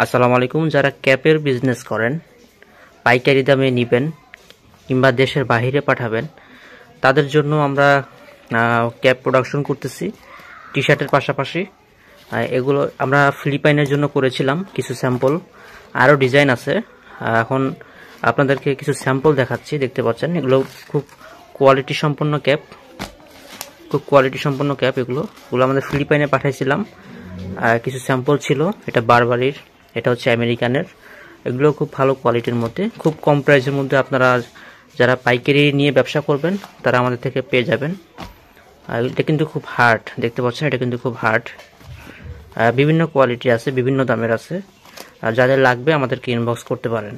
আসসালামু আলাইকুম যারা ক্যাপের বিজনেস করেন পাইকারি দামে নেবেন কিংবা দেশের বাহিরে পাঠাবেন তাদের জন্য আমরা ক্যাপ প্রোডাকশন করতেছি টি শার্টের পাশাপাশি এগুলো আমরা ফিলিপাইনের জন্য করেছিলাম কিছু স্যাম্পল আরও ডিজাইন আছে এখন আপনাদেরকে কিছু স্যাম্পল দেখাচ্ছি দেখতে পাচ্ছেন এগুলো খুব কোয়ালিটি সম্পন্ন ক্যাপ খুব কোয়ালিটি সম্পন্ন ক্যাপ এগুলো এগুলো আমাদের ফিলিপাইনে পাঠিয়েছিলাম কিছু স্যাম্পল ছিল এটা বারবারির এটা হচ্ছে আমেরিকানের এগুলো খুব ভালো কোয়ালিটির মধ্যে খুব কম প্রাইসের মধ্যে আপনারা যারা পাইকারি নিয়ে ব্যবসা করবেন তারা আমাদের থেকে পেয়ে যাবেন আর এটা কিন্তু খুব হার্ড দেখতে পাচ্ছেন এটা কিন্তু খুব হার্ড বিভিন্ন কোয়ালিটি আছে বিভিন্ন দামের আছে আর যাদের লাগবে আমাদেরকে ইনবক্স করতে পারেন